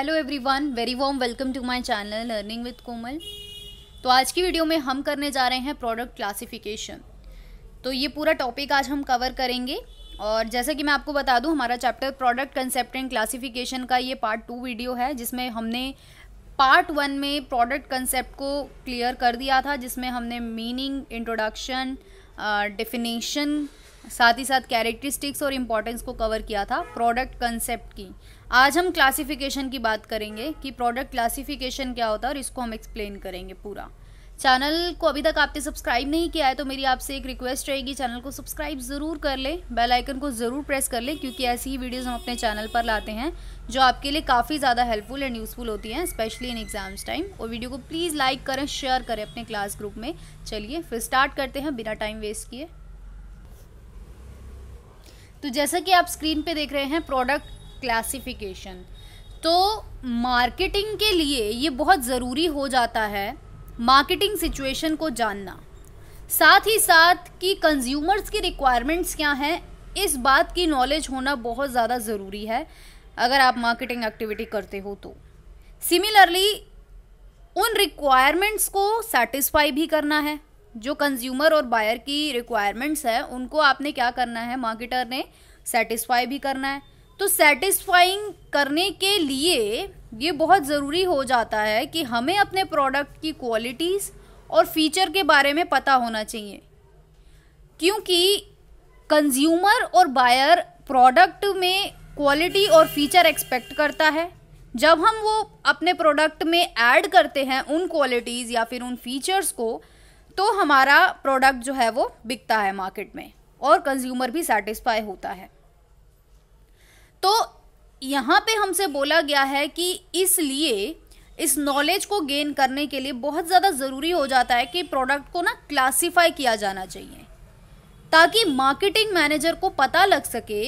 hello everyone very warm welcome to my channel learning with Komal तो आज की video में हम करने जा रहे हैं प्रोडक्ट क्लासिफिकेशन तो ये पूरा टॉपिक आज हम कवर करेंगे और जैसा कि मैं आपको बता दूं हमारा chapter product concept and classification का ये पार्ट टू वीडियो है जिसमें हमने पार्ट वन में प्रोडक्ट कंसेप्ट को क्लियर कर दिया था जिसमें हमने मीनिंग इंट्रोडक्शन डिफिनेशन साथ ही साथ कैरेक्टरिस्टिक्स और इम्पोर्टेंस को कवर किया था प्रोडक्ट कंसेप्ट की आज हम क्लासिफिकेशन की बात करेंगे कि प्रोडक्ट क्लासिफिकेशन क्या होता है और इसको हम एक्सप्लेन करेंगे पूरा चैनल को अभी तक आपने सब्सक्राइब नहीं किया है तो मेरी आपसे एक रिक्वेस्ट रहेगी चैनल को सब्सक्राइब ज़रूर कर लें बेल आइकन को ज़रूर प्रेस कर लें क्योंकि ऐसी ही वीडियोस हम अपने चैनल पर लाते हैं जो आपके लिए काफ़ी ज़्यादा हेल्पफुल एंड यूज़फुल होती हैं स्पेशली इन एग्जाम्स टाइम और वीडियो को प्लीज़ लाइक करें शेयर करें अपने क्लास ग्रुप में चलिए फिर स्टार्ट करते हैं बिना टाइम वेस्ट किए तो जैसा कि आप स्क्रीन पे देख रहे हैं प्रोडक्ट क्लासिफिकेशन तो मार्केटिंग के लिए ये बहुत ज़रूरी हो जाता है मार्केटिंग सिचुएशन को जानना साथ ही साथ कि कंज्यूमर्स की रिक्वायरमेंट्स क्या हैं इस बात की नॉलेज होना बहुत ज़्यादा ज़रूरी है अगर आप मार्केटिंग एक्टिविटी करते हो तो सिमिलरली उन रिक्वायरमेंट्स को सेटिस्फाई भी करना है जो कंज्यूमर और बायर की रिक्वायरमेंट्स है उनको आपने क्या करना है मार्केटर ने सेटिस्फाई भी करना है तो सेटिस्फाइंग करने के लिए ये बहुत ज़रूरी हो जाता है कि हमें अपने प्रोडक्ट की क्वालिटीज़ और फीचर के बारे में पता होना चाहिए क्योंकि कंज्यूमर और बायर प्रोडक्ट में क्वालिटी और फीचर एक्सपेक्ट करता है जब हम वो अपने प्रोडक्ट में ऐड करते हैं उन क्वालिटीज़ या फिर उन फीचर्स को तो हमारा प्रोडक्ट जो है वो बिकता है मार्केट में और कंज्यूमर भी सेटिस्फाई होता है तो यहाँ पे हमसे बोला गया है कि इसलिए इस नॉलेज को गेन करने के लिए बहुत ज़्यादा ज़रूरी हो जाता है कि प्रोडक्ट को ना क्लासिफाई किया जाना चाहिए ताकि मार्केटिंग मैनेजर को पता लग सके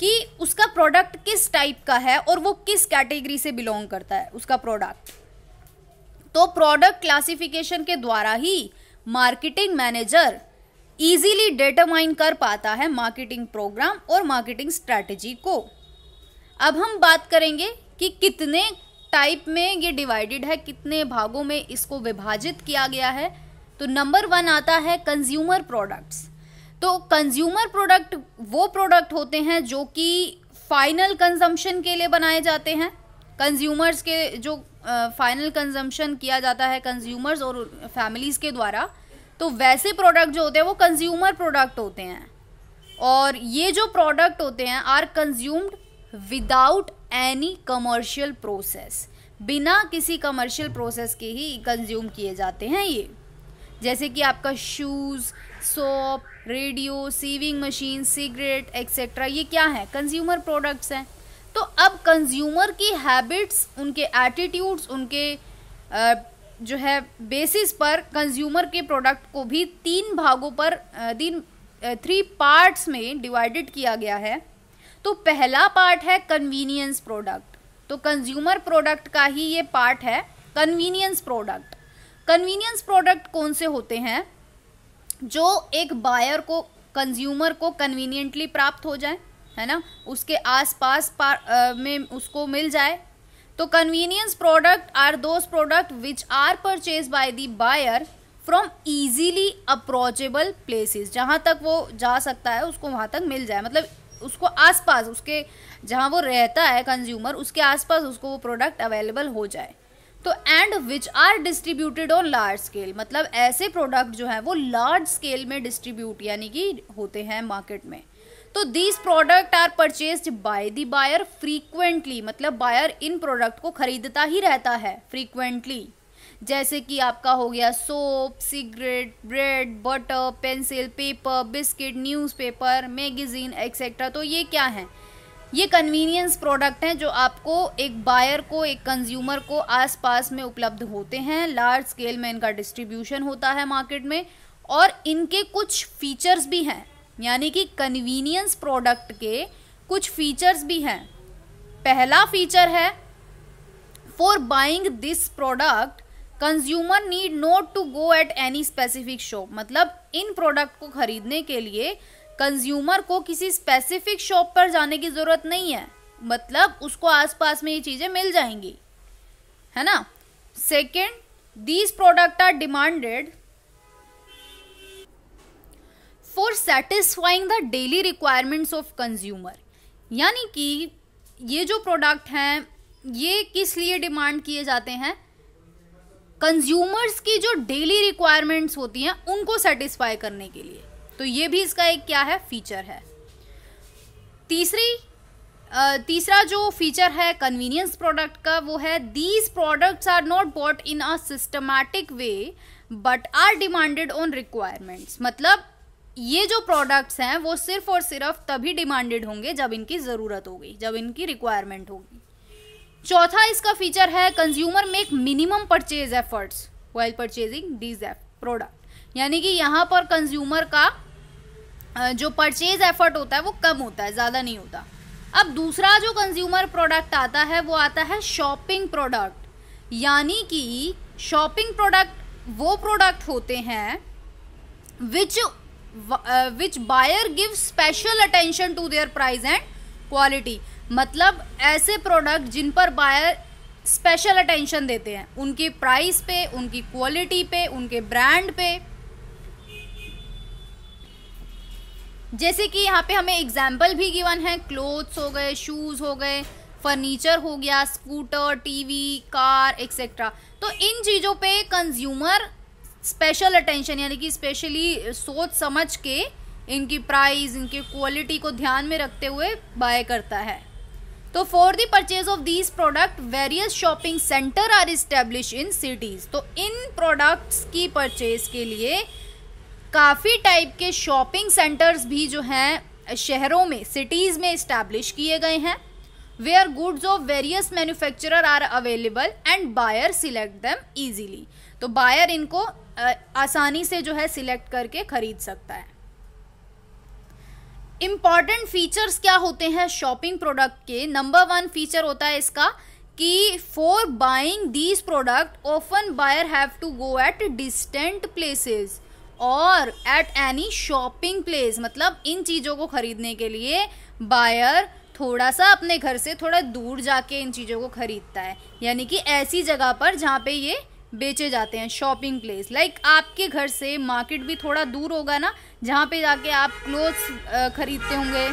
कि उसका प्रोडक्ट किस टाइप का है और वो किस कैटेगरी से बिलोंग करता है उसका प्रोडक्ट तो प्रोडक्ट क्लासिफिकेशन के द्वारा ही मार्केटिंग मैनेजर इजीली डिटरमाइन कर पाता है मार्केटिंग प्रोग्राम और मार्केटिंग स्ट्रैटेजी को अब हम बात करेंगे कि कितने टाइप में ये डिवाइडेड है कितने भागों में इसको विभाजित किया गया है तो नंबर वन आता है कंज्यूमर प्रोडक्ट्स तो कंज्यूमर प्रोडक्ट वो प्रोडक्ट होते हैं जो कि फाइनल कंजम्पशन के लिए बनाए जाते हैं कंज्यूमर्स के जो फाइनल कंजम्पशन किया जाता है कंज्यूमर्स और फैमिलीज़ के द्वारा तो वैसे प्रोडक्ट जो होते हैं वो कंज्यूमर प्रोडक्ट होते हैं और ये जो प्रोडक्ट होते हैं are consumed without any commercial process बिना किसी कमर्शियल प्रोसेस के ही कंज्यूम किए जाते हैं ये जैसे कि आपका shoes soap radio sewing machine cigarette etcetera ये क्या है कंज्यूमर प्रोडक्ट्स हैं तो अब कंज्यूमर की हैबिट्स उनके एटीट्यूड्स उनके जो है बेसिस पर कंज्यूमर के प्रोडक्ट को भी तीन भागों पर तीन थ्री पार्ट्स में डिवाइडेड किया गया है तो पहला पार्ट है कन्वीनियंस प्रोडक्ट तो कंज्यूमर प्रोडक्ट का ही ये पार्ट है कन्वीनियंस प्रोडक्ट कन्वीनियंस प्रोडक्ट कौन से होते हैं जो एक बायर को कंज्यूमर को कन्वीनियंटली प्राप्त हो जाए है ना उसके आसपास में उसको मिल जाए तो convenience product are those product which are purchase by the buyer from easily approachable places जहाँ तक वो जा सकता है उसको वहाँ तक मिल जाए मतलब उसको आसपास उसके जहाँ वो रहता है कंज्यूमर उसके आसपास उसको वो प्रोडक्ट अवेलेबल हो जाए तो and which are distributed on large scale मतलब ऐसे प्रोडक्ट जो हैं वो लार्ज स्केल में डिस्ट्रीब्यूट यानी कि होते हैं मार्केट में तो these product are purchase by the buyer frequently मतलब बायर इन प्रोडक्ट को खरीदता ही रहता है फ्रीक्वेंटली जैसे कि आपका हो गया soap cigarette bread butter pencil paper biscuit newspaper magazine etcetera तो ये क्या हैं ये कन्वीनियंस प्रोडक्ट हैं जो आपको एक बायर को एक कंज्यूमर को आसपास में उपलब्ध होते हैं लार्ज स्केल में इनका डिस्ट्रीब्यूशन होता है मार्केट में और इनके कुछ फीचर्स भी हैं यानी कि कन्वीनियंस प्रोडक्ट के कुछ फीचर्स भी हैं पहला फीचर है for buying this product consumer need not to go at any specific shop मतलब इन प्रोडक्ट को खरीदने के लिए कंज्यूमर को किसी स्पेसिफिक शॉप पर जाने की ज़रूरत नहीं है मतलब उसको आसपास में ये चीज़ें मिल जाएंगी है ना second these product are demanded for satisfying the daily requirements of consumer यानी कि ये जो प्रोडक्ट हैं ये किस लिए डिमांड किए जाते हैं कंज्यूमर्स की जो डेली रिक्वायरमेंट्स होती हैं उनको सेटिस्फाई करने के लिए तो ये भी इसका एक क्या है फीचर है तीसरी तीसरा जो फीचर है कन्वीनियंस प्रोडक्ट का वो है these products are not bought in a systematic way but are demanded on requirements मतलब ये जो प्रोडक्ट्स हैं वो सिर्फ और सिर्फ तभी डिमांडेड होंगे जब इनकी ज़रूरत होगी जब इनकी रिक्वायरमेंट होगी चौथा इसका फीचर है consumer make minimum purchase efforts while purchasing these F product यानी कि यहाँ पर कंज्यूमर का जो परचेज एफर्ट होता है वो कम होता है ज़्यादा नहीं होता अब दूसरा जो कंज्यूमर प्रोडक्ट आता है वो आता है शॉपिंग प्रोडक्ट यानी कि शॉपिंग प्रोडक्ट वो प्रोडक्ट होते हैं which which buyer give special attention to their price and quality मतलब ऐसे प्रोडक्ट जिन पर बायर स्पेशल अटेंशन देते हैं उनकी प्राइस पे उनकी क्वालिटी पे उनके ब्रांड पे जैसे कि यहाँ पे हमें एग्जाम्पल भी गिवन है क्लोथ्स हो गए शूज़ हो गए फर्नीचर हो गया स्कूटर टीवी कार एक्सेट्रा तो इन चीज़ों पे कंज्यूमर स्पेशल अटेंशन यानी कि स्पेशली सोच समझ के इनकी प्राइस इनकी क्वालिटी को ध्यान में रखते हुए बाय करता है तो for the purchase of these product various shopping center are establish in cities तो इन प्रोडक्ट्स की परचेज के लिए काफ़ी टाइप के शॉपिंग सेंटर्स भी जो हैं शहरों में सिटीज़ में इस्टेब्लिश किए गए हैं where goods of various manufacturer are available and buyer select them easily तो बायर इनको आसानी से जो है सिलेक्ट करके खरीद सकता है इम्पॉर्टेंट फीचर्स क्या होते हैं शॉपिंग प्रोडक्ट के नंबर वन फीचर होता है इसका कि for buying these product often buyer have to go at distant places और एट एनी शॉपिंग प्लेस मतलब इन चीज़ों को खरीदने के लिए बायर थोड़ा सा अपने घर से थोड़ा दूर जाके इन चीज़ों को खरीदता है यानी कि ऐसी जगह पर जहाँ पे ये बेचे जाते हैं शॉपिंग प्लेस लाइक आपके घर से मार्केट भी थोड़ा दूर होगा ना जहाँ पे जाके आप क्लोथ्स खरीदते होंगे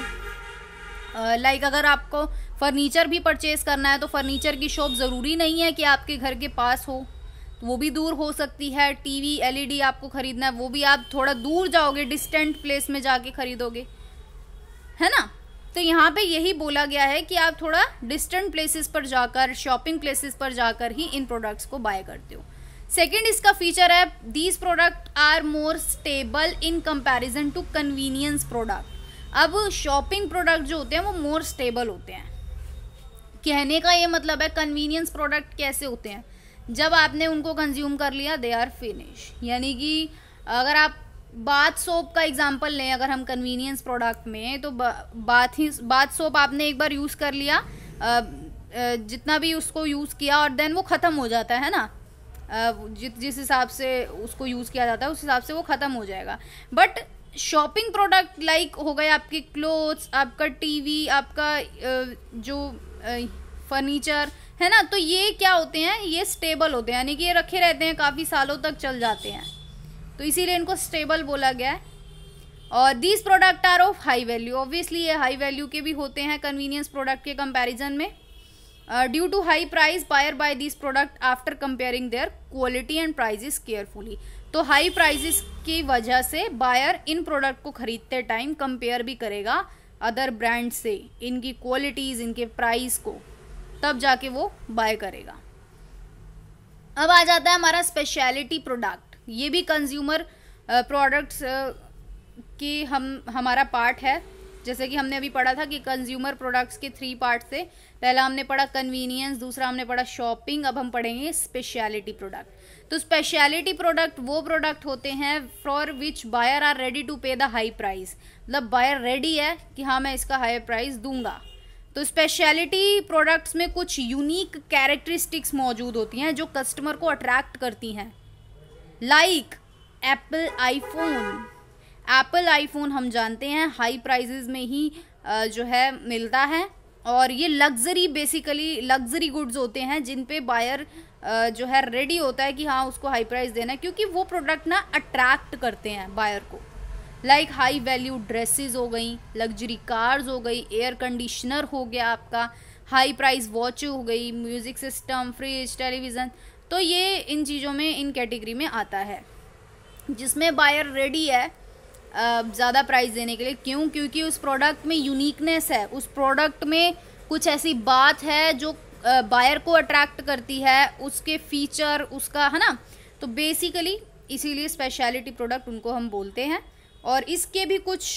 लाइक like अगर आपको फर्नीचर भी परचेज करना है तो फर्नीचर की शॉप ज़रूरी नहीं है कि आपके घर के पास हो तो वो भी दूर हो सकती है टीवी एलईडी e आपको ख़रीदना है वो भी आप थोड़ा दूर जाओगे डिस्टेंट प्लेस में जाके ख़रीदोगे है ना तो यहाँ पे यही बोला गया है कि आप थोड़ा डिस्टेंट प्लेसेस पर जाकर शॉपिंग प्लेसेस पर जाकर ही इन प्रोडक्ट्स को बाय करते हो सेकेंड इसका फीचर है these product are more stable in comparison to convenience product अब शॉपिंग प्रोडक्ट जो होते हैं वो मोर स्टेबल होते हैं कहने का ये मतलब है कन्वीनियंस प्रोडक्ट कैसे होते हैं जब आपने उनको कंज्यूम कर लिया दे आर फिनिश यानी कि अगर आप बाथ सोप का एग्जाम्पल लें अगर हम कन्वीनियंस प्रोडक्ट में तो बाथ ही बाथ सोप आपने एक बार यूज़ कर लिया जितना भी उसको यूज़ किया और देन वो ख़त्म हो जाता है ना जित जिस हिसाब से उसको यूज़ किया जाता है उस हिसाब से वो ख़त्म हो जाएगा बट शॉपिंग प्रोडक्ट लाइक हो गए आपके क्लोथ्स आपका टीवी आपका जो फर्नीचर है ना तो ये क्या होते हैं ये स्टेबल होते हैं यानी कि ये रखे रहते हैं काफ़ी सालों तक चल जाते हैं तो इसीलिए इनको स्टेबल बोला गया है और these product are of high value obviously ये हाई वैल्यू के भी होते हैं कन्वीनियंस प्रोडक्ट के कंपैरिजन में due to high price buyer buy this product after comparing their quality and prices carefully तो हाई प्राइजेस की वजह से बायर इन प्रोडक्ट को खरीदते टाइम कंपेयर भी करेगा अदर ब्रांड से इनकी क्वालिटीज़ इनके प्राइस को तब जाके वो बाय करेगा अब आ जाता है हमारा स्पेशलिटी प्रोडक्ट ये भी कंज्यूमर प्रोडक्ट्स uh, uh, की हम हमारा पार्ट है जैसे कि हमने अभी पढ़ा था कि कंज्यूमर प्रोडक्ट्स के थ्री पार्ट थे पहला हमने पढ़ा कन्वीनियंस दूसरा हमने पढ़ा शॉपिंग अब हम पढ़ेंगे स्पेशलिटी प्रोडक्ट तो स्पेशलिटी प्रोडक्ट वो प्रोडक्ट होते हैं for which buyer are ready to pay the high price मतलब बायर रेडी है कि हाँ मैं इसका हाई प्राइस दूंगा तो स्पेशलिटी प्रोडक्ट्स में कुछ यूनिक कैरेक्टरिस्टिक्स मौजूद होती हैं जो कस्टमर को अट्रैक्ट करती हैं like Apple iPhone Apple iPhone हम जानते हैं हाई प्राइजेज में ही जो है मिलता है और ये लग्जरी बेसिकली लग्जरी गुड्स होते हैं जिन पे बायर जो है रेडी होता है कि हाँ उसको हाई प्राइस देना है क्योंकि वो प्रोडक्ट ना अट्रैक्ट करते हैं बायर को लाइक हाई वैल्यू ड्रेसेस हो गई लग्जरी कार्स हो गई एयर कंडीशनर हो गया आपका हाई प्राइस वॉच हो गई म्यूज़िक सिस्टम फ्रिज टेलीविज़न तो ये इन चीज़ों में इन कैटेगरी में आता है जिसमें बायर रेडी है ज़्यादा प्राइस देने के लिए क्यों क्योंकि उस प्रोडक्ट में यूनिकनेस है उस प्रोडक्ट में कुछ ऐसी बात है जो बायर को अट्रैक्ट करती है उसके फीचर उसका है ना तो बेसिकली इसीलिए स्पेशलिटी प्रोडक्ट उनको हम बोलते हैं और इसके भी कुछ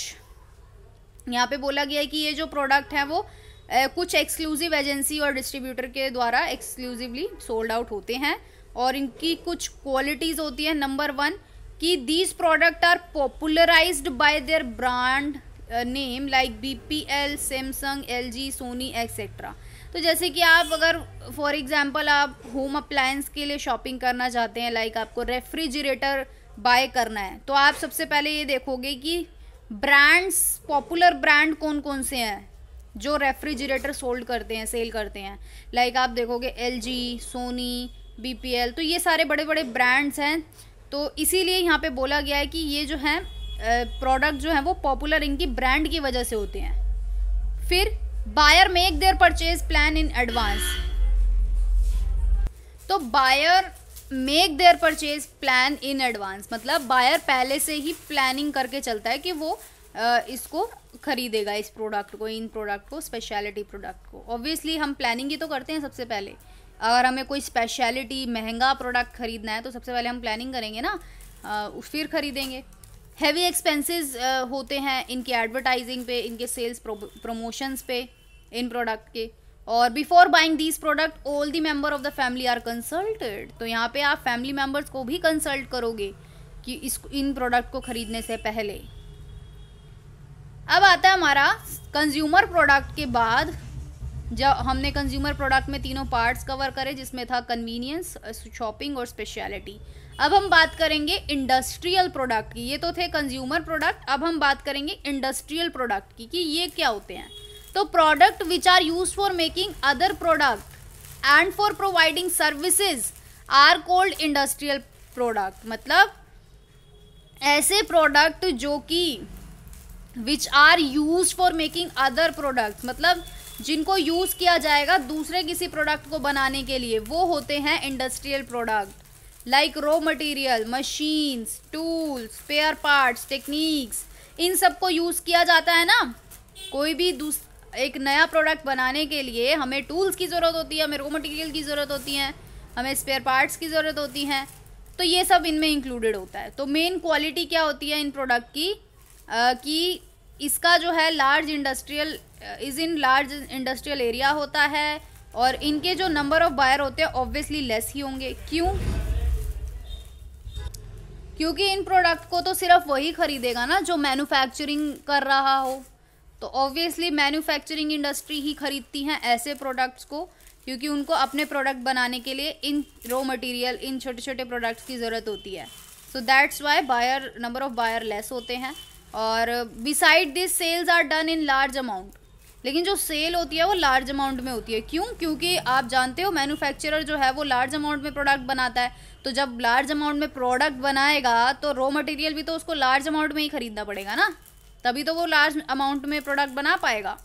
यहाँ पे बोला गया है कि ये जो प्रोडक्ट हैं वो कुछ एक्सक्लूसिव एजेंसी और डिस्ट्रीब्यूटर के द्वारा एक्सक्लूसिवली सोल्ड आउट होते हैं और इनकी कुछ क्वालिटीज़ होती हैं नंबर वन कि these product are popularized by their brand name like B P L Samsung L G Sony etcetera तो जैसे कि आप अगर फॉर एग्जांपल आप होम अप्लायंस के लिए शॉपिंग करना चाहते हैं लाइक आपको रेफ्रिजरेटर बाय करना है तो आप सबसे पहले ये देखोगे कि ब्रांड्स पॉपुलर ब्रांड कौन कौन से हैं जो रेफ्रिजरेटर सोल्ड करते हैं सेल करते हैं लाइक आप देखोगे L G Sony B P L तो ये सारे बड़े बड़े ब्रांड्स हैं तो इसीलिए यहाँ पे बोला गया है कि ये जो है प्रोडक्ट जो है वो पॉपुलर इनकी ब्रांड की वजह से होते हैं फिर buyer make their purchase plan in advance तो buyer make their purchase plan in advance मतलब बायर पहले से ही प्लानिंग करके चलता है कि वो इसको ख़रीदेगा इस प्रोडक्ट को इन प्रोडक्ट को स्पेशलिटी प्रोडक्ट को ऑब्वियसली हम प्लानिंग ही तो करते हैं सबसे पहले अगर हमें कोई स्पेशलिटी महंगा प्रोडक्ट ख़रीदना है तो सबसे पहले हम प्लानिंग करेंगे ना आ, फिर ख़रीदेंगे हैवी एक्सपेंसेस होते हैं इनकी एडवर्टाइजिंग पे इनके सेल्स प्रमोशंस पे इन प्रोडक्ट के और before buying this product all the member of the family are consulted तो यहाँ पे आप फैमिली मेम्बर्स को भी कंसल्ट करोगे कि इस इन प्रोडक्ट को ख़रीदने से पहले अब आता है हमारा कंज्यूमर प्रोडक्ट के बाद जब हमने कंज्यूमर प्रोडक्ट में तीनों पार्ट्स कवर करे जिसमें था कन्वीनियंस शॉपिंग और स्पेशलिटी अब हम बात करेंगे इंडस्ट्रियल प्रोडक्ट की ये तो थे कंज्यूमर प्रोडक्ट अब हम बात करेंगे इंडस्ट्रियल प्रोडक्ट की कि ये क्या होते हैं तो product which are use for making other product and for providing services are called industrial product मतलब ऐसे प्रोडक्ट जो कि which are use for making other product मतलब जिनको यूज़ किया जाएगा दूसरे किसी प्रोडक्ट को बनाने के लिए वो होते हैं industrial product like raw material machines tools spare parts techniques इन सब को यूज़ किया जाता है ना कोई भी दूस एक नया प्रोडक्ट बनाने के लिए हमें टूल्स की ज़रूरत होती है हमें रॉ मटेरियल की ज़रूरत होती है हमें स्पेयर पार्ट्स की ज़रूरत होती है तो ये सब इनमें इंक्लूडेड होता है तो मेन क्वालिटी क्या होती है इन प्रोडक्ट की आ, कि इसका जो है large industrial is in large industrial area होता है और इनके जो नंबर ऑफ बायर होते हैं ऑब्वियसली लेस ही होंगे क्यों क्योंकि इन प्रोडक्ट को तो सिर्फ वही खरीदेगा ना जो मैन्युफैक्चरिंग कर रहा हो तो ऑब्वियसली मैन्युफैक्चरिंग इंडस्ट्री ही खरीदती हैं ऐसे प्रोडक्ट्स को क्योंकि उनको अपने प्रोडक्ट बनाने के लिए इन रॉ मटेरियल इन छोटे छोटे प्रोडक्ट्स की ज़रूरत होती है so that's why buyer number of buyer less होते हैं और beside this sales are done in large amount लेकिन जो सेल होती है वो लार्ज अमाउंट में होती है क्यों क्योंकि आप जानते हो मैन्युफैक्चरर जो है वो लार्ज अमाउंट में प्रोडक्ट बनाता है तो जब लार्ज अमाउंट में प्रोडक्ट बनाएगा तो रॉ मटेरियल भी तो उसको लार्ज अमाउंट में ही खरीदना पड़ेगा ना तभी तो वो लार्ज अमाउंट में प्रोडक्ट बना पाएगा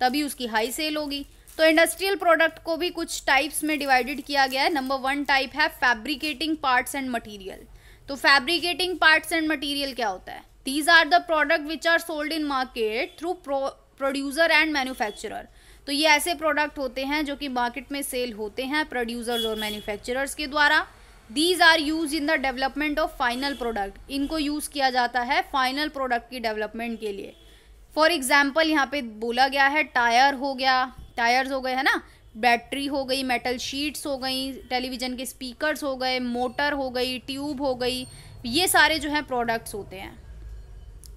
तभी उसकी हाई सेल होगी तो इंडस्ट्रियल प्रोडक्ट को भी कुछ टाइप्स में डिवाइडेड किया गया है नंबर वन टाइप है फैब्रिकेटिंग पार्ट्स एंड मटीरियल तो फैब्रिकेटिंग पार्ट्स एंड मटीरियल क्या होता है these are the product which are sold in market through producer and manufacturer तो ये ऐसे प्रोडक्ट होते हैं जो कि मार्केट में सेल होते हैं प्रोड्यूसर्स और मैन्युफैक्चरर्स के द्वारा these are use in the development of final product इनको यूज़ किया जाता है फाइनल प्रोडक्ट की डेवलपमेंट के लिए फॉर एग्जाम्पल यहाँ पे बोला गया है टायर हो गया टायर्स हो गए है ना बैटरी हो गई मेटल शीट्स हो गई टेलीविज़न के स्पीकर्स हो गए मोटर हो गई ट्यूब हो गई ये सारे जो हैं प्रोडक्ट्स होते हैं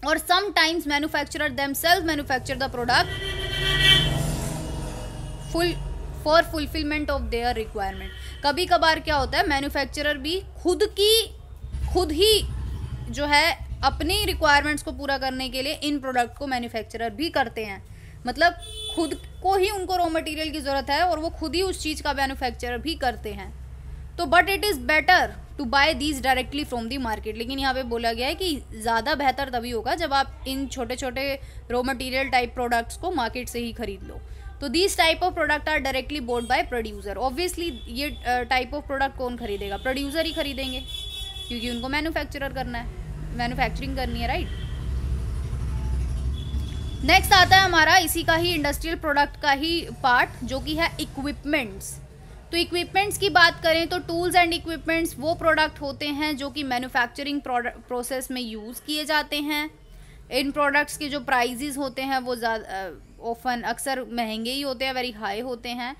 और sometimes manufacture them self manufacture the product full for fulfilment of their requirement कभी कभार क्या होता है मैन्युफैक्चरर भी खुद की खुद ही जो है अपनी रिक्वायरमेंट्स को पूरा करने के लिए इन प्रोडक्ट को मैन्युफैक्चरर भी करते हैं मतलब खुद को ही उनको रॉ मटेरियल की ज़रूरत है और वो खुद ही उस चीज़ का मैन्युफैक्चर भी करते हैं तो but it is better to buy these directly from the market लेकिन यहाँ पे बोला गया है कि ज़्यादा बेहतर तभी होगा जब आप इन छोटे छोटे रॉ मटेरियल टाइप प्रोडक्ट्स को मार्केट से ही खरीद लो तो these type of product are directly bought by producer obviously ये टाइप ऑफ प्रोडक्ट कौन खरीदेगा प्रोड्यूसर ही खरीदेंगे क्योंकि उनको मैन्युफैक्चरर करना है मैन्युफैक्चरिंग करनी है राइट नेक्स्ट आता है हमारा इसी का ही इंडस्ट्रियल प्रोडक्ट का ही पार्ट जो कि है इक्विपमेंट्स तो इक्विपमेंट्स की बात करें तो टूल्स एंड इक्विपमेंट्स वो प्रोडक्ट होते हैं जो कि मैन्युफैक्चरिंग प्रोसेस में यूज़ किए जाते हैं इन प्रोडक्ट्स के जो प्राइजेज़ होते हैं वो ज़्यादा ओफन अक्सर महंगे ही होते हैं वेरी हाई होते हैं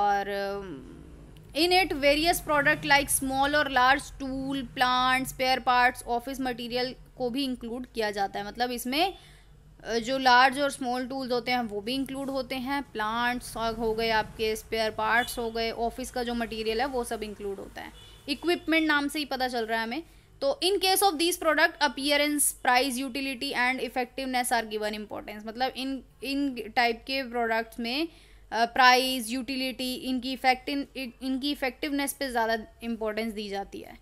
और in it various product like small और large tool plants spare parts office material को भी इंक्लूड किया जाता है मतलब इसमें जो लार्ज और स्मॉल टूल्स होते हैं वो भी इंक्लूड होते हैं प्लांट्स हो गए आपके स्पेयर पार्ट्स हो गए ऑफिस का जो मटेरियल है वो सब इंक्लूड होता है इक्विपमेंट नाम से ही पता चल रहा है हमें तो in case of this product appearance price utility and effectiveness are given importance मतलब इन इन टाइप के प्रोडक्ट्स में प्राइस यूटिलिटी इनकी इफेक्टिव इनकी इफेक्टिवनेस पे ज़्यादा इम्पोर्टेंस दी जाती है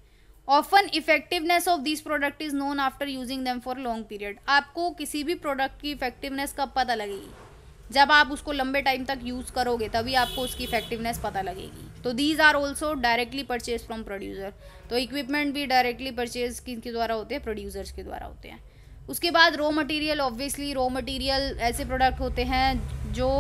often effectiveness of this product is known after using them for long period आपको किसी भी प्रोडक्ट की इफेक्टिवनेस कब पता लगेगी जब आप उसको लंबे टाइम तक यूज करोगे तभी आपको उसकी इफेक्टिवनेस पता लगेगी तो these are also directly purchase from producer तो इक्विपमेंट भी डायरेक्टली परचेज किनके द्वारा होते हैं प्रोड्यूसर्स के द्वारा होते हैं उसके बाद raw material obviously raw material ऐसे प्रोडक्ट होते हैं जो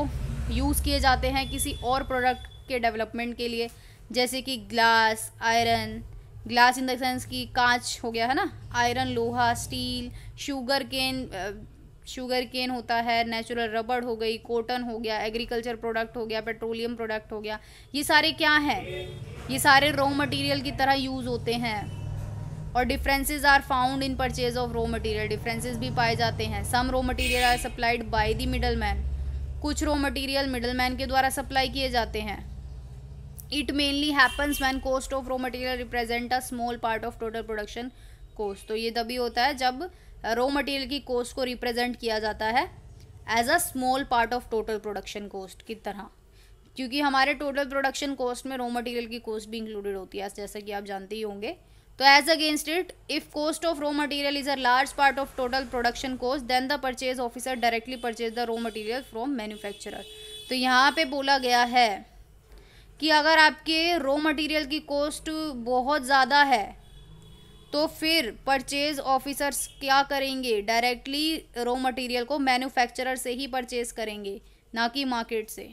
यूज़ किए जाते हैं किसी और प्रोडक्ट के डेवलपमेंट के लिए जैसे कि ग्लास आयरन ग्लास इन देंस कि कांच हो गया है ना आयरन लोहा steel sugar cane sugar cane होता है नेचुरल रबड़ हो गई कॉटन हो गया एग्रीकल्चर प्रोडक्ट हो गया पेट्रोलियम प्रोडक्ट हो गया ये सारे क्या हैं ये सारे रॉ मटेरियल की तरह यूज़ होते हैं और differences are found in purchase of raw material differences भी पाए जाते हैं some raw material are supplied by the middle man कुछ रॉ मटेरियल मिडल मैन के द्वारा सप्लाई किए जाते हैं it mainly happens when cost of raw material represent a small part of total production cost तो ये तभी होता है जब रॉ मटेरियल की कोस्ट को रिप्रेजेंट किया जाता है as a small part of total production cost की तरह क्योंकि हमारे टोटल प्रोडक्शन कॉस्ट में रॉ मटेरियल की कॉस्ट भी इंक्लूडेड होती है जैसा कि आप जानते ही होंगे तो as against it if cost of raw material is a large part of total production cost then the purchase officer directly purchase the raw material from manufacturer तो यहाँ पे बोला गया है कि अगर आपके रॉ मटेरियल की कॉस्ट बहुत ज़्यादा है तो फिर परचेज ऑफिसर्स क्या करेंगे डायरेक्टली रॉ मटेरियल को मैन्युफैक्चरर से ही परचेज करेंगे ना कि मार्केट से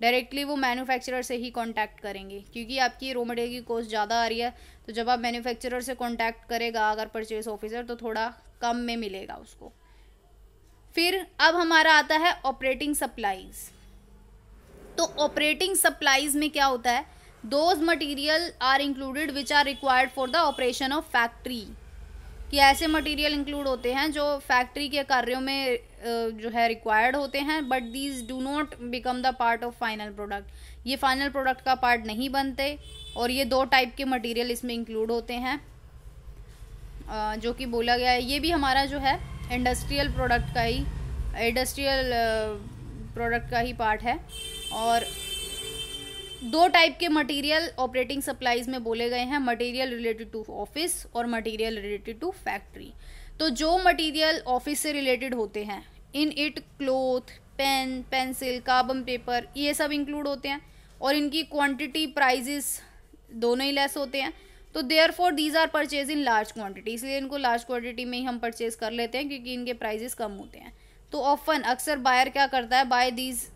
डायरेक्टली वो मैन्युफैक्चरर से ही कांटेक्ट करेंगे क्योंकि आपकी रॉ मटेरियल की कॉस्ट ज़्यादा आ रही है तो जब आप मैन्युफैक्चरर से कांटेक्ट करेगा अगर परचेज ऑफिसर तो थोड़ा कम में मिलेगा उसको फिर अब हमारा आता है ऑपरेटिंग सप्लाईज़ तो ऑपरेटिंग सप्लाईज में क्या होता है those material are included which are required for the operation of factory कि ऐसे मटेरियल इंक्लूड होते हैं जो फैक्ट्री के कार्यों में जो है रिक्वायर्ड होते हैं but these do not become the part of final product ये फाइनल प्रोडक्ट का पार्ट नहीं बनते और ये दो टाइप के मटेरियल इसमें इंक्लूड होते हैं जो कि बोला गया है ये भी हमारा जो है इंडस्ट्रियल प्रोडक्ट का ही इंडस्ट्रियल प्रोडक्ट का ही पार्ट है और दो टाइप के मटेरियल ऑपरेटिंग सप्लाईज में बोले गए हैं मटेरियल रिलेटेड टू ऑफिस और मटेरियल रिलेटेड टू फैक्ट्री तो जो मटेरियल ऑफिस से रिलेटेड होते हैं in it cloth pen pencil carbon paper ये सब इंक्लूड होते हैं और इनकी क्वांटिटी प्राइजेस दोनों ही लेस होते हैं तो therefore these are purchase in large quantity इसलिए इनको लार्ज क्वांटिटी में ही हम परचेज कर लेते हैं क्योंकि इनके प्राइजेस कम होते हैं तो ऑफन अक्सर बायर क्या करता है buy these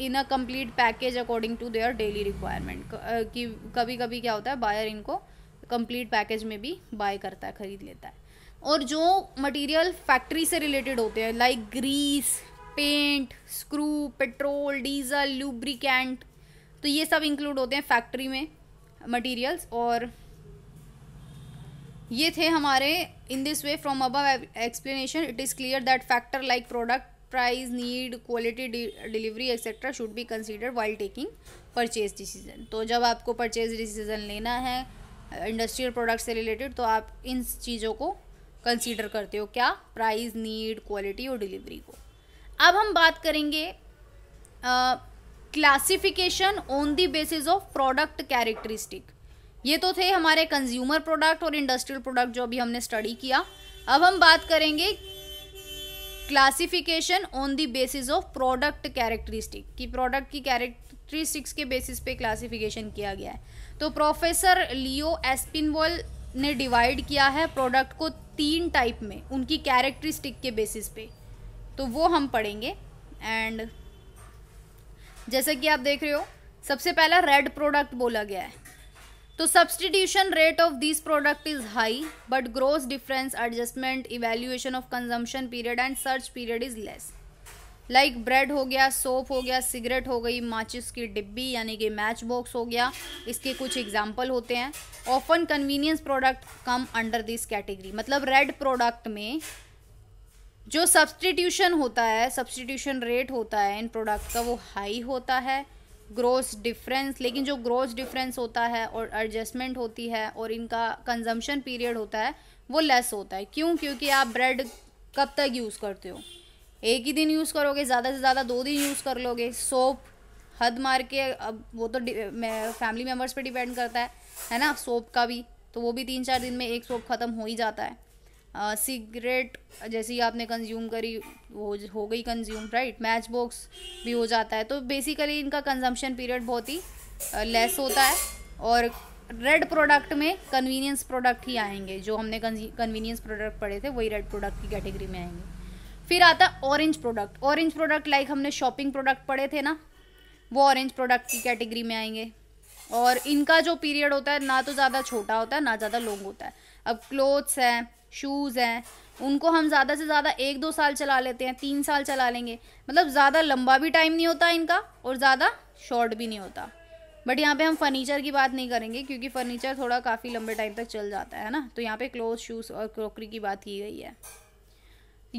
in a complete package according to their daily requirement कि कभी कभी क्या होता है बायर इनको कम्प्लीट पैकेज में भी बाय करता है ख़रीद लेता है और जो मटेरियल फैक्ट्री से रिलेटेड होते हैं like grease paint screw petrol diesel lubricant तो ये सब इंक्लूड होते हैं फैक्ट्री में मटेरियल्स और ये थे हमारे in this way from above explanation it is clear that factor like product price need quality delivery etcetera should be consider while taking purchase decision तो जब आपको परचेज डिसीजन लेना है इंडस्ट्रियल प्रोडक्ट से रिलेटेड तो आप इन चीज़ों को कंसिडर करते हो क्या प्राइस नीड क्वालिटी और डिलीवरी को अब हम बात करेंगे classification on the basis of product characteristic ये तो थे हमारे कंज्यूमर प्रोडक्ट और इंडस्ट्रियल प्रोडक्ट जो अभी हमने स्टडी किया अब हम बात करेंगे classification on the basis of product characteristic कि प्रोडक्ट की कैरेक्टरिस्टिक्स के बेसिस पे क्लासिफिकेशन किया गया है तो प्रोफेसर लियो एस्पिनवॉल ने डिवाइड किया है प्रोडक्ट को तीन टाइप में उनकी कैरेक्टरिस्टिक के बेसिस पे तो वो हम पढ़ेंगे एंड जैसा कि आप देख रहे हो सबसे पहला रेड प्रोडक्ट बोला गया है तो substitution rate of this product is high but gross difference adjustment evaluation of consumption period and search period is less like bread हो गया सोप हो गया सिगरेट हो गई माचिस की डिब्बी यानी कि मैच बॉक्स हो गया इसके कुछ एग्जाम्पल होते हैं often convenience product come under this category मतलब रेड प्रोडक्ट में जो सब्सटीट्यूशन होता है सब्सटीट्यूशन रेट होता है इन प्रोडक्ट का वो हाई होता है ग्रोस डिफरेंस लेकिन जो ग्रोस डिफरेंस होता है और एडजस्टमेंट होती है और इनका कंजम्पशन पीरियड होता है वो लेस होता है क्यों क्योंकि आप ब्रेड कब तक यूज़ करते हो एक ही दिन यूज़ करोगे ज़्यादा से ज़्यादा दो दिन यूज़ कर लोगे सोप हद मार के अब वो तो मैं फैमिली मेम्बर्स पे डिपेंड करता है है ना सोप का भी तो वो भी तीन चार दिन में एक सोप ख़त्म हो ही जाता है सिगरेट जैसे आपने कंज्यूम करी वो हो गई कंज्यूम राइट मैच बॉक्स भी हो जाता है तो बेसिकली इनका कंजम्पशन पीरियड बहुत ही लेस होता है और रेड प्रोडक्ट में कन्वीनियंस प्रोडक्ट ही आएंगे जो हमने कन्वीनियंस प्रोडक्ट पढ़े थे वही रेड प्रोडक्ट की कैटेगरी में आएंगे फिर आता है orange product orange product like हमने शॉपिंग प्रोडक्ट पढ़े थे ना वो ऑरेंज प्रोडक्ट की कैटेगरी में आएंगे और इनका जो पीरियड होता है ना तो ज़्यादा छोटा होता है ना ज़्यादा लॉन्ग होता है अब क्लोथ्स हैं शूज़ हैं उनको हम ज़्यादा से ज़्यादा एक दो साल चला लेते हैं तीन साल चला लेंगे मतलब ज़्यादा लंबा भी टाइम नहीं होता इनका और ज़्यादा शॉर्ट भी नहीं होता बट यहाँ पे हम फर्नीचर की बात नहीं करेंगे क्योंकि फर्नीचर थोड़ा काफ़ी लंबे टाइम तक चल जाता है ना तो यहाँ पे क्लोथ शूज़ और क्रॉकरी की बात की गई है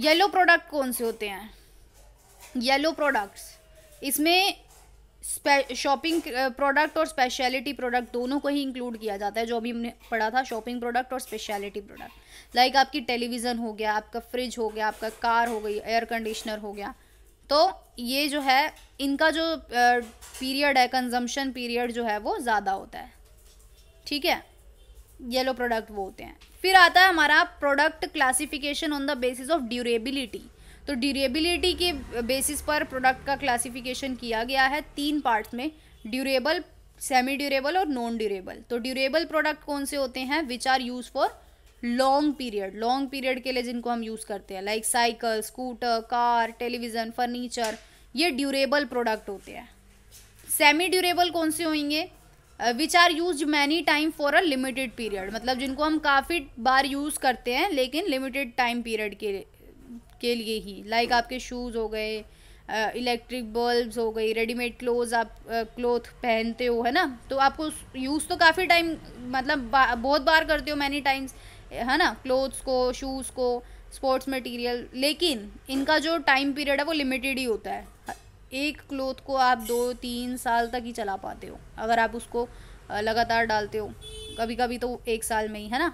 येलो प्रोडक्ट कौन से होते हैं येलो प्रोडक्ट्स इसमें शॉपिंग प्रोडक्ट uh, और स्पेशलिटी प्रोडक्ट दोनों को ही इंक्लूड किया जाता है जो अभी हमने पढ़ा था शॉपिंग प्रोडक्ट और स्पेशलिटी प्रोडक्ट लाइक आपकी टेलीविज़न हो गया आपका फ्रिज हो गया आपका कार हो गई एयर कंडीशनर हो गया तो ये जो है इनका जो पीरियड uh, है कंजम्पशन पीरियड जो है वो ज़्यादा होता है ठीक है येलो प्रोडक्ट वो होते हैं फिर आता है हमारा product classification on the basis of durability तो ड्यूरेबिलिटी के बेसिस पर प्रोडक्ट का क्लासिफिकेशन किया गया है तीन पार्ट्स में ड्यूरेबल सेमी ड्यूरेबल और नॉन ड्यूरेबल तो ड्यूरेबल प्रोडक्ट कौन से होते हैं which are use for long period long period के लिए जिनको हम यूज़ करते हैं like cycle scooter car television furniture ये ड्यूरेबल प्रोडक्ट होते हैं सेमी ड्यूरेबल कौन से होंगे विच are use many time for a limited period मतलब जिनको हम काफ़ी बार यूज़ करते हैं लेकिन लिमिटेड टाइम पीरियड के के लिए ही लाइक आपके शूज़ हो गए इलेक्ट्रिक बल्ब्स हो गई रेडीमेड क्लोज आप क्लोथ पहनते हो है ना तो आपको यूज़ तो काफ़ी टाइम मतलब बहुत बार करते हो मैनी टाइम्स है ना क्लोथ्स को शूज़ को स्पोर्ट्स मटेरियल लेकिन इनका जो टाइम पीरियड है वो लिमिटेड ही होता है एक क्लोथ को आप दो तीन साल तक ही चला पाते हो अगर आप उसको लगातार डालते हो कभी कभी तो एक साल में ही है ना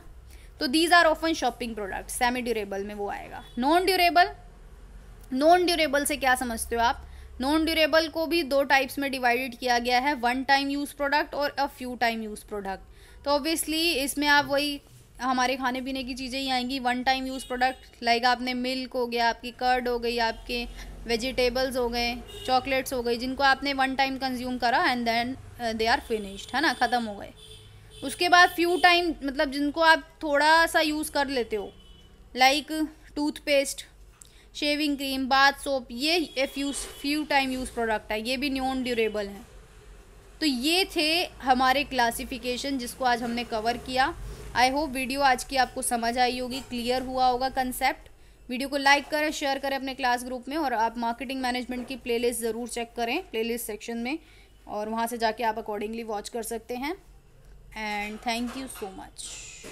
तो these are often shopping product semi durable में वो आएगा नॉन ड्यूरेबल नॉन ड्यूरेबल से क्या समझते हो आप नॉन ड्यूरेबल को भी दो टाइप्स में डिवाइडेड किया गया है वन टाइम यूज़ प्रोडक्ट और a few time use product तो ऑब्वियसली इसमें आप वही हमारे खाने पीने की चीज़ें ही आएंगी one time use product like आपने मिल्क हो गया आपकी कर्ड हो गई आपके वेजिटेबल्स हो गए चॉकलेट्स हो गई जिनको आपने वन टाइम कंज्यूम करा and then they are finished है ना ख़त्म हो गए उसके बाद फ्यू टाइम मतलब जिनको आप थोड़ा सा यूज़ कर लेते हो like toothpaste shaving cream bath soap ये few few time use product है ये भी नॉन ड्यूरेबल है तो ये थे हमारे क्लासिफिकेशन जिसको आज हमने कवर किया आई होप वीडियो आज की आपको समझ आई होगी क्लियर हुआ होगा कंसेप्ट वीडियो को लाइक करें शेयर करें अपने क्लास ग्रुप में और आप मार्केटिंग मैनेजमेंट की प्लेलिस्ट ज़रूर चेक करें प्लेलिस्ट सेक्शन में और वहाँ से जाके आप अकॉर्डिंगली वॉच कर सकते हैं and thank you so much